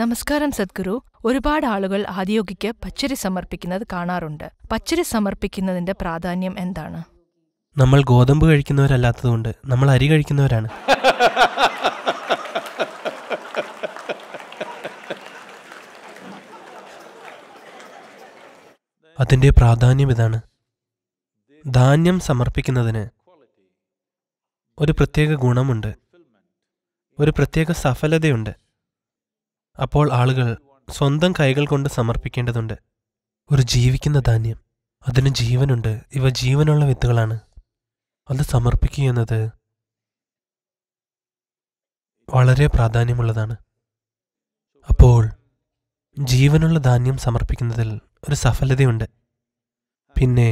നമസ്കാരം സദ്ഗുരു ഒരുപാട് ആളുകൾ ആദിയോഗിക്ക് പച്ചരി സമർപ്പിക്കുന്നത് കാണാറുണ്ട് പച്ചരി സമർപ്പിക്കുന്നതിന്റെ പ്രാധാന്യം എന്താണ് നമ്മൾ ഗോതമ്പ് കഴിക്കുന്നവരല്ലാത്തതുകൊണ്ട് നമ്മൾ അരി കഴിക്കുന്നവരാണ് അതിന്റെ പ്രാധാന്യം ഇതാണ് ധാന്യം സമർപ്പിക്കുന്നതിന് ഒരു പ്രത്യേക ഗുണമുണ്ട് ഒരു പ്രത്യേക സഫലതയുണ്ട് അപ്പോൾ ആളുകൾ സ്വന്തം കൈകൾ കൊണ്ട് സമർപ്പിക്കേണ്ടതുണ്ട് ഒരു ജീവിക്കുന്ന ധാന്യം അതിന് ജീവനുണ്ട് ഇവ ജീവനുള്ള വിത്തുകളാണ് അത് സമർപ്പിക്കുക എന്നത് വളരെ പ്രാധാന്യമുള്ളതാണ് അപ്പോൾ ജീവനുള്ള ധാന്യം സമർപ്പിക്കുന്നതിൽ ഒരു സഫലതയുണ്ട് പിന്നെ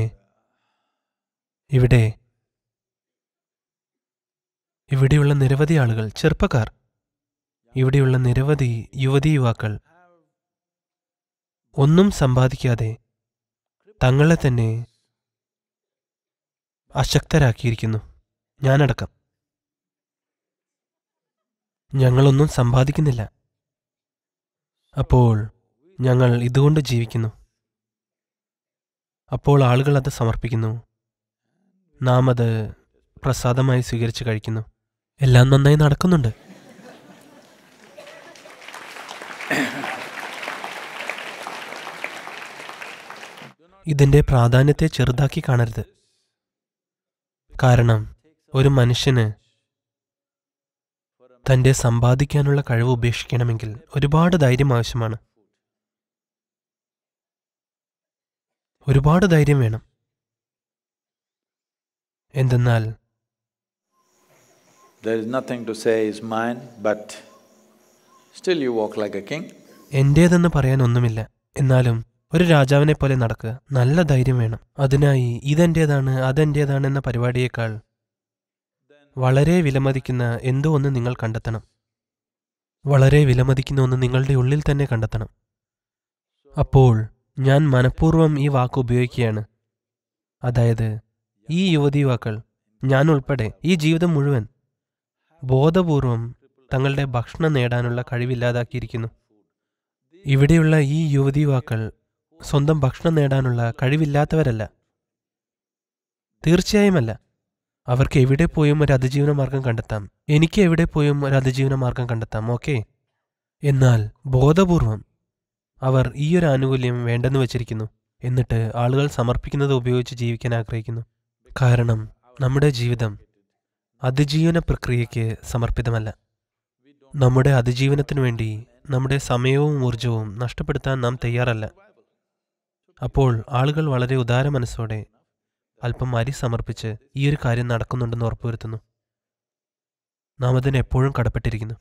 ഇവിടെ ഇവിടെയുള്ള നിരവധി ആളുകൾ ചെറുപ്പക്കാർ ഇവിടെയുള്ള നിരവധി യുവതി യുവാക്കൾ ഒന്നും സമ്പാദിക്കാതെ തങ്ങളെ തന്നെ അശക്തരാക്കിയിരിക്കുന്നു ഞാനടക്കം ഞങ്ങളൊന്നും സമ്പാദിക്കുന്നില്ല അപ്പോൾ ഞങ്ങൾ ഇതുകൊണ്ട് ജീവിക്കുന്നു അപ്പോൾ ആളുകൾ അത് സമർപ്പിക്കുന്നു നാം അത് പ്രസാദമായി സ്വീകരിച്ച് കഴിക്കുന്നു എല്ലാം നന്നായി നടക്കുന്നുണ്ട് ഇതിൻ്റെ പ്രാധാന്യത്തെ ചെറുതാക്കി കാണരുത് കാരണം ഒരു മനുഷ്യന് തൻ്റെ സമ്പാദിക്കാനുള്ള കഴിവ് ഉപേക്ഷിക്കണമെങ്കിൽ ഒരുപാട് ധൈര്യം ആവശ്യമാണ് ഒരുപാട് ധൈര്യം വേണം എന്തെന്നാൽ എൻ്റേതെന്ന് പറയാൻ ഒന്നുമില്ല എന്നാലും ഒരു രാജാവിനെ പോലെ നടക്കുക നല്ല ധൈര്യം വേണം അതിനായി ഇതെൻ്റേതാണ് അതെൻ്റേതാണ് എന്ന പരിപാടിയേക്കാൾ വളരെ വിലമതിക്കുന്ന എന്തോ ഒന്ന് നിങ്ങൾ കണ്ടെത്തണം വളരെ വിലമതിക്കുന്ന ഒന്ന് നിങ്ങളുടെ ഉള്ളിൽ തന്നെ കണ്ടെത്തണം അപ്പോൾ ഞാൻ മനഃപൂർവ്വം ഈ വാക്ക് ഉപയോഗിക്കുകയാണ് അതായത് ഈ യുവതി യുവാക്കൾ ഞാൻ ഉൾപ്പെടെ ഈ ജീവിതം മുഴുവൻ ബോധപൂർവം തങ്ങളുടെ ഭക്ഷണം നേടാനുള്ള കഴിവില്ലാതാക്കിയിരിക്കുന്നു ഇവിടെയുള്ള ഈ യുവതി യുവാക്കൾ സ്വന്തം ഭക്ഷണം നേടാനുള്ള കഴിവില്ലാത്തവരല്ല തീർച്ചയായുമല്ല അവർക്ക് എവിടെ പോയും ഒരു അതിജീവന മാർഗം കണ്ടെത്താം എനിക്ക് എവിടെ പോയും ഒരു അതിജീവന മാർഗം കണ്ടെത്താം ഓക്കെ എന്നാൽ ബോധപൂർവം അവർ ഈ ഒരു ആനുകൂല്യം വേണ്ടെന്ന് വെച്ചിരിക്കുന്നു എന്നിട്ട് ആളുകൾ സമർപ്പിക്കുന്നത് ഉപയോഗിച്ച് ജീവിക്കാൻ ആഗ്രഹിക്കുന്നു കാരണം നമ്മുടെ ജീവിതം അതിജീവന പ്രക്രിയയ്ക്ക് സമർപ്പിതമല്ല നമ്മുടെ അതിജീവനത്തിനു വേണ്ടി നമ്മുടെ സമയവും ഊർജവും നഷ്ടപ്പെടുത്താൻ നാം തയ്യാറല്ല അപ്പോൾ ആളുകൾ വളരെ ഉദാര മനസ്സോടെ അല്പം അരി സമർപ്പിച്ച് ഈ ഒരു കാര്യം നടക്കുന്നുണ്ടെന്ന് ഉറപ്പുവരുത്തുന്നു നാം അതിനെപ്പോഴും എപ്പോഴും കടപ്പെട്ടിരിക്കുന്നു